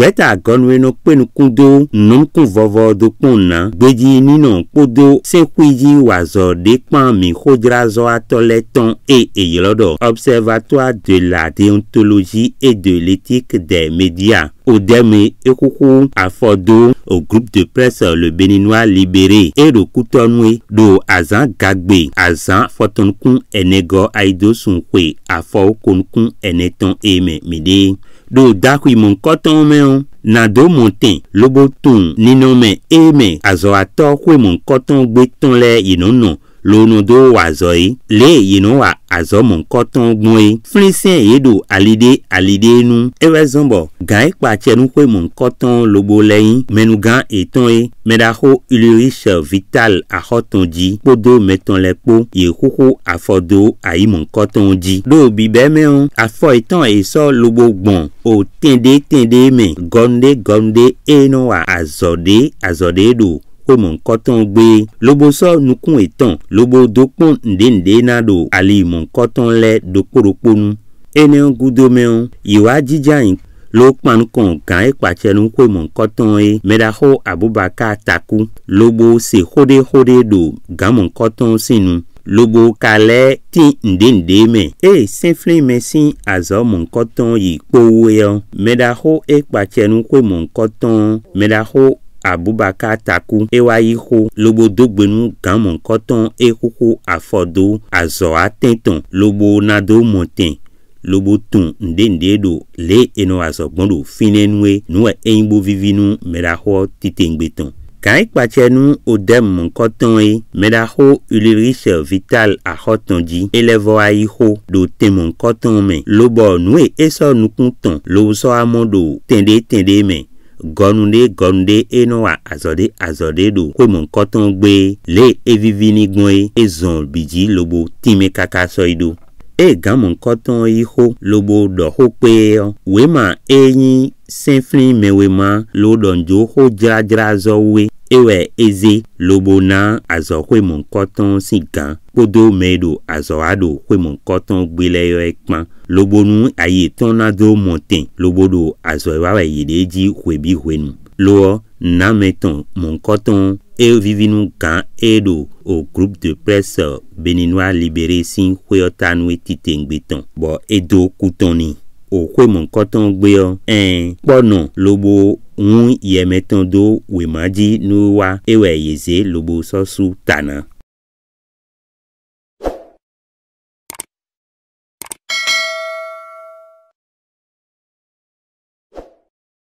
gbẹ́ta gọnuenu kpenukudo numkuvɔvɔ dokpona gbedzi nina kpodo seƒuidzi wazɔ de kpã mi xodzrazɔ atɔ lɛ tɔn e eyelɔdɔ observatoire de la déontologie et de l'éthique des médias odeme ekoko afɔdo au groupe de presse le béninois libéré ero kutɔnue do azã gagbe azã fɔtɔnukun enegɔ aidosunkoe afɔwokonukun enetɔn eme mide. Do dakui mu ŋkɔtɔ mɛwo nado mu te lobo tum ninɔ mɛ eye mɛ azɔ atɔ koe mu ŋkɔtɔ gbetɔ lɛ yinɔ nɔ lonu do wazɔ ye le yinu wa azɔmu kɔtɔn gbɔn ye filisɛn yi do alide alide nu ewɛ zɔnbɔ gan ekpatsɛ nukoe mu kɔtɔn lobo lɛ yin mɛnu gan e e, etɔn ye mɛɖaxo ulrich vital axɔtɔn dzi kpodo mɛtɔn lɛ kpo yi xoxo afɔdo ayimu kɔtɔn dzi do bibɛ mɛwo afɔ etɔn esɔ lobo gbɔn o tɛnde tɛnde mɛ gɔnde gɔnde eno wa azɔde azɔde do mò nkɔtɔn gbé lobosɔ nukun etɔn lobo dokpɔn ndenide na do ali mò nkɔtɔn lɛ dokpoɖokponu ene gudomɛwo yiwa dzidza yin lo kpanukɔn gã ekpatsɛnu koe mò nkɔtɔn ye mɛɖaxɔ abubakar taku lobo se xoɖexoɖe do gã mò nkɔtɔn sinu lobo kalẹ̀ tí ǹdéǹdé mẹ́. e sẹ́fìlì mẹ́sìn àzọ́ mọ̀nkọ́tàn yìí kpowó yẹn mẹ́dàkó ẹ̀kpàtsẹ́nu kó mọ̀nkọ́tàn mẹ́dàkó abubakar taku ewa lobo dogbenu gamɔ kɔtɔn ekoko afɔdo azɔ atɛntɔn lobo nado mɔtɛn lobo tun ndende do le eno azɔgbɔn e, do finenue nuwɛ eyinbo vivinu mɛlaxɔ titengbetɔn kàn kpatsɛnu odem kɔtɔn ye mɛlaxo uliriche vital axɔtɔn dzi elevɔ ayixo do temu kɔtɔn mɛ lobɔ nue esɔ nukutɔn lobosɔ amɔ do tɛndetɛnde mɛ gɔnuɖe gɔnuɖe eno wa azɔɖe azɔɖe ɖo kó mò ŋkɔtɔn gbe lé evivi ni gbɔn ye ezɔn bidzi lobo tìmɛ kaka sɔ yi ɖo eye gamɔ ŋkɔtɔn yi xo lobo ɖɔ xo kpeyɔ wema enyi sɛfli mɛwema lo ɖɔndzo xo dzradzra zɔwoe ewɛ eze lobo na azɔ xɔemuŋkɔtɔ si gã kpodo me ɖo azɔ aɖo xɔemuŋkɔtɔ gbelɛ yɔe kpã lobonu ayi tɔna do mɔte lobo ɖo azɔ wawɛ yi ɖe dzi xɔebi xɔenu loɔ nametɔn mɔŋkɔtɔn evivinu gã eɖo o groupe de presse beninois libéré si xɔyɔtanue titengbetɔn bɔn edo kutɔni o xɔemuŋkɔtɔn gbeyɔ ɛn kpɔnɔ lobo. Un yeme tando weman di nou wa ewe yeze lobo sosu tana.